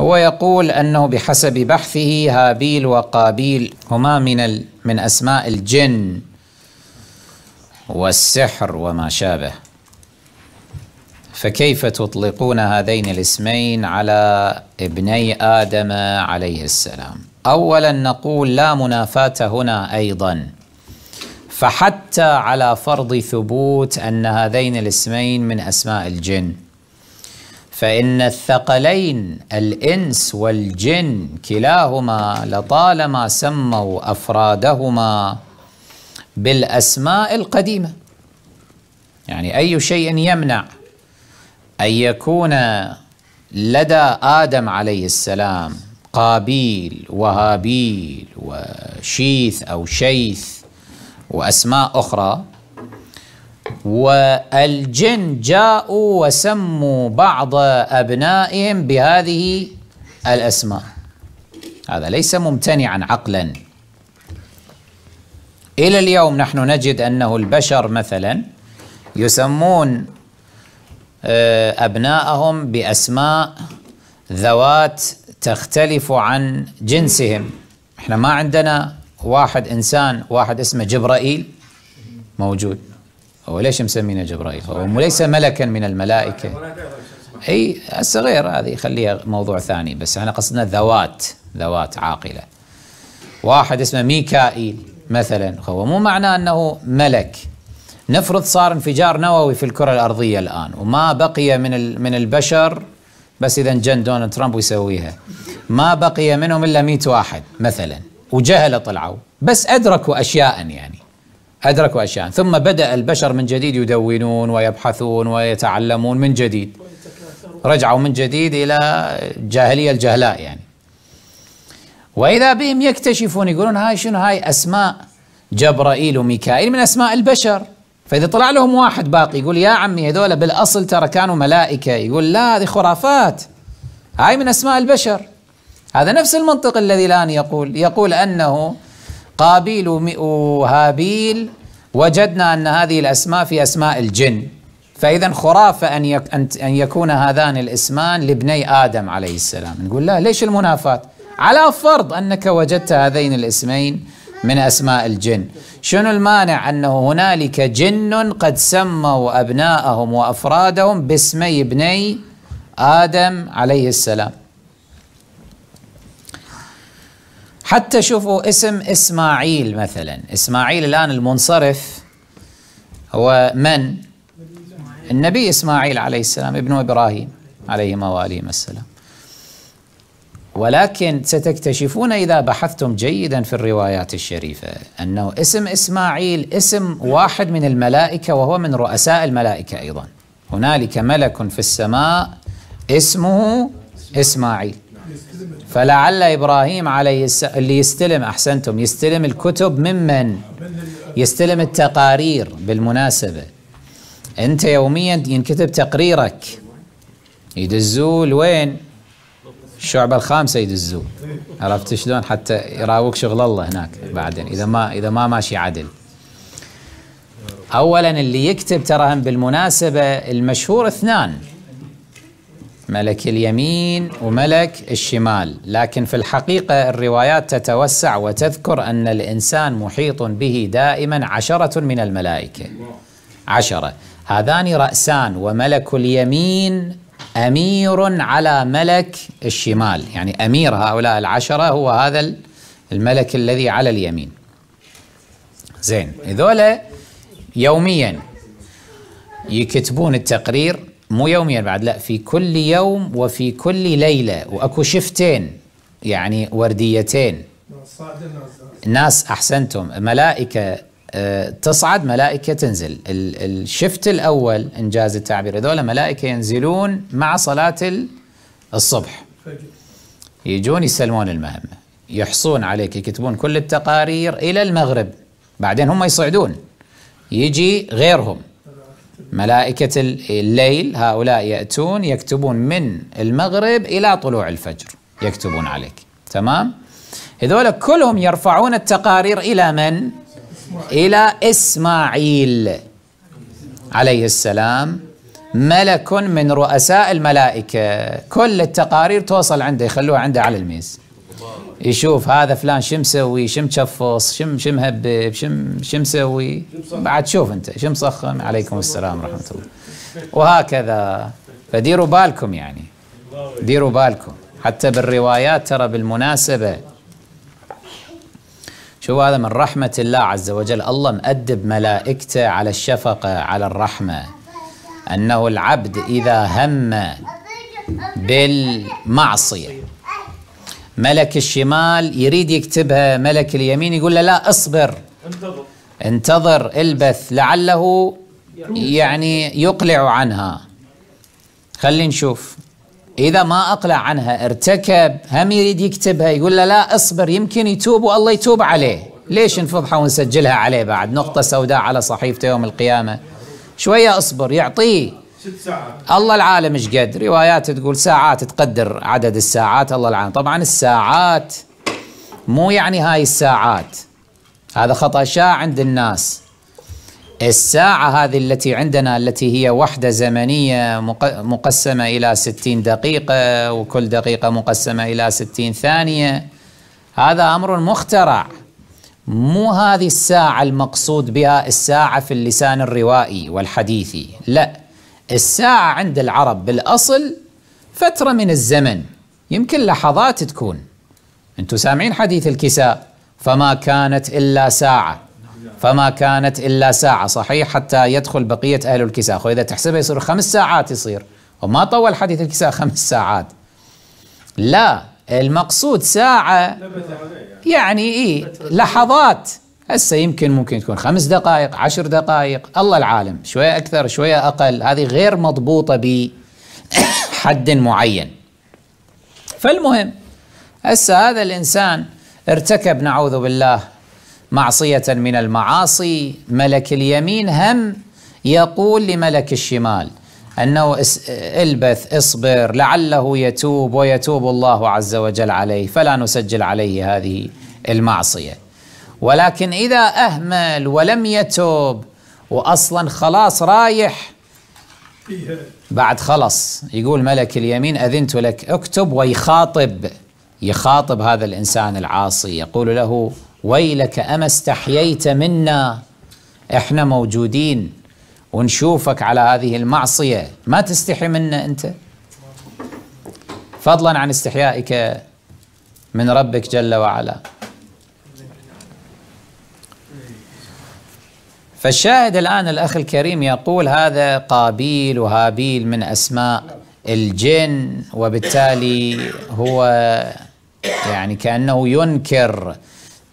هو يقول أنه بحسب بحثه هابيل وقابيل هما من ال من أسماء الجن والسحر وما شابه فكيف تطلقون هذين الاسمين على ابني آدم عليه السلام أولا نقول لا منافاة هنا أيضا فحتى على فرض ثبوت أن هذين الاسمين من أسماء الجن فإن الثقلين الإنس والجن كلاهما لطالما سموا أفرادهما بالأسماء القديمة يعني أي شيء يمنع أن يكون لدى آدم عليه السلام قابيل وهابيل وشيث أو شيث وأسماء أخرى والجن جاءوا وسموا بعض أبنائهم بهذه الأسماء هذا ليس ممتنعا عقلا إلى اليوم نحن نجد أنه البشر مثلا يسمون آه، أبناءهم بأسماء ذوات تختلف عن جنسهم احنا ما عندنا واحد إنسان واحد اسمه جبرائيل موجود هو ليش مسمينه جبرائيل هو ليس ملكا من الملائكة أي الصغير هذه خليها موضوع ثاني بس احنا قصدنا ذوات ذوات عاقلة واحد اسمه ميكائيل مثلا هو مو معناه أنه ملك نفرض صار انفجار نووي في الكرة الأرضية الآن وما بقي من من البشر بس إذا جن دونالد ترامب ويسويها ما بقي منهم إلا 100 واحد مثلا وجهلة طلعوا بس أدركوا أشياء يعني أدركوا أشياء ثم بدأ البشر من جديد يدونون ويبحثون ويتعلمون من جديد رجعوا من جديد إلى الجاهلية الجهلاء يعني وإذا بهم يكتشفون يقولون هاي شنو هاي أسماء جبرائيل وميكائيل من أسماء البشر فإذا طلع لهم واحد باقي يقول يا عمي هذول بالأصل ترى كانوا ملائكة يقول لا هذه خرافات هاي من أسماء البشر هذا نفس المنطق الذي الآن يقول يقول أنه قابيل وهابيل وجدنا أن هذه الأسماء في أسماء الجن فإذا خرافة أن أن يكون هذان الاسمان لابني آدم عليه السلام نقول لا ليش المنافات على فرض أنك وجدت هذين الاسمين من أسماء الجن شنو المانع أنه هنالك جن قد سموا أبناءهم وأفرادهم باسمي ابني آدم عليه السلام حتى شوفوا اسم اسماعيل مثلا اسماعيل الان المنصرف هو من النبي اسماعيل عليه السلام ابن ابراهيم عليهما واليهما السلام ولكن ستكتشفون اذا بحثتم جيدا في الروايات الشريفه انه اسم اسماعيل اسم واحد من الملائكه وهو من رؤساء الملائكه ايضا هنالك ملك في السماء اسمه اسماعيل فلعل إبراهيم عليه السلام اللي يستلم أحسنتم يستلم الكتب ممن يستلم التقارير بالمناسبة أنت يوميا ينكتب تقريرك يدزوه لوين الشعبة الخامسة يدزوه عرفت شلون حتى يراوك شغل الله هناك بعدين إذا ما إذا ما ماشي عدل أولا اللي يكتب ترى هم بالمناسبة المشهور اثنان ملك اليمين وملك الشمال لكن في الحقيقة الروايات تتوسع وتذكر أن الإنسان محيط به دائما عشرة من الملائكة عشرة هذان رأسان وملك اليمين أمير على ملك الشمال يعني أمير هؤلاء العشرة هو هذا الملك الذي على اليمين زين ذولا يوميا يكتبون التقرير مو يوميا بعد لا في كل يوم وفي كل ليله واكو شفتين يعني ورديتين ناس احسنتم ملائكه آه، تصعد ملائكه تنزل الشفت الاول انجاز التعبير هذول ملائكه ينزلون مع صلاه الصبح يجون يسلمون المهمه يحصون عليك يكتبون كل التقارير الى المغرب بعدين هم يصعدون يجي غيرهم ملائكة الليل هؤلاء يأتون يكتبون من المغرب إلى طلوع الفجر يكتبون عليك تمام هذول كلهم يرفعون التقارير إلى من؟ إلى إسماعيل عليه السلام ملك من رؤساء الملائكة كل التقارير توصل عنده يخلوها عنده على الميز يشوف هذا فلان شو مسوي شو مشفص شم شو مهبب شم شو مسوي بعد شوف انت شو مسخن؟ عليكم السلام ورحمه الله وهكذا فديروا بالكم يعني ديروا بالكم حتى بالروايات ترى بالمناسبه شو هذا من رحمه الله عز وجل الله مأدب ملائكته على الشفقه على الرحمه انه العبد اذا هم بالمعصيه ملك الشمال يريد يكتبها ملك اليمين يقول له لا اصبر انتظر انتظر البث لعله يعني يقلع عنها خلي نشوف إذا ما أقلع عنها ارتكب هم يريد يكتبها يقول له لا اصبر يمكن يتوب والله يتوب عليه ليش نفضحه ونسجلها عليه بعد نقطة سوداء على صحيفته يوم القيامة شوية اصبر يعطيه ست ساعات الله العالم ايش قد روايات تقول ساعات تقدر عدد الساعات الله العالم طبعا الساعات مو يعني هاي الساعات هذا خطأ شاع عند الناس الساعة هذه التي عندنا التي هي وحدة زمنية مقسمة إلى 60 دقيقة وكل دقيقة مقسمة إلى 60 ثانية هذا أمر مخترع مو هذه الساعة المقصود بها الساعة في اللسان الروائي والحديثي لا الساعة عند العرب بالأصل فترة من الزمن يمكن لحظات تكون أنتم سامعين حديث الكساء فما كانت إلا ساعة فما كانت إلا ساعة صحيح حتى يدخل بقية أهل الكساء وإذا تحسبها يصير خمس ساعات يصير وما طول حديث الكساء خمس ساعات لا المقصود ساعة يعني إيه لحظات هسه يمكن ممكن تكون خمس دقائق عشر دقائق الله العالم شوية أكثر شوية أقل هذه غير مضبوطة بحد معين فالمهم هسه هذا الإنسان ارتكب نعوذ بالله معصية من المعاصي ملك اليمين هم يقول لملك الشمال أنه البث اصبر لعله يتوب ويتوب الله عز وجل عليه فلا نسجل عليه هذه المعصيه ولكن إذا أهمل ولم يتوب وأصلا خلاص رايح بعد خلص يقول ملك اليمين أذنت لك اكتب ويخاطب يخاطب هذا الإنسان العاصي يقول له ويلك أما استحييت منا إحنا موجودين ونشوفك على هذه المعصية ما تستحي منا أنت فضلا عن استحيائك من ربك جل وعلا فالشاهد الآن الأخ الكريم يقول هذا قابيل وهابيل من أسماء الجن وبالتالي هو يعني كأنه ينكر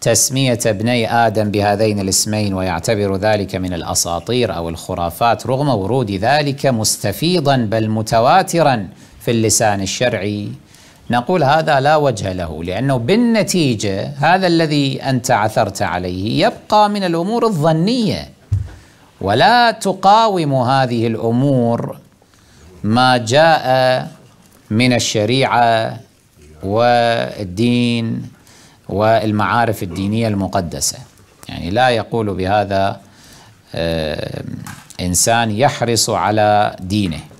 تسمية ابني آدم بهذين الاسمين ويعتبر ذلك من الأساطير أو الخرافات رغم ورود ذلك مستفيضا بل متواترا في اللسان الشرعي نقول هذا لا وجه له لأنه بالنتيجة هذا الذي أنت عثرت عليه يبقى من الأمور الظنية ولا تقاوم هذه الامور ما جاء من الشريعه والدين والمعارف الدينيه المقدسه يعني لا يقول بهذا آه، انسان يحرص على دينه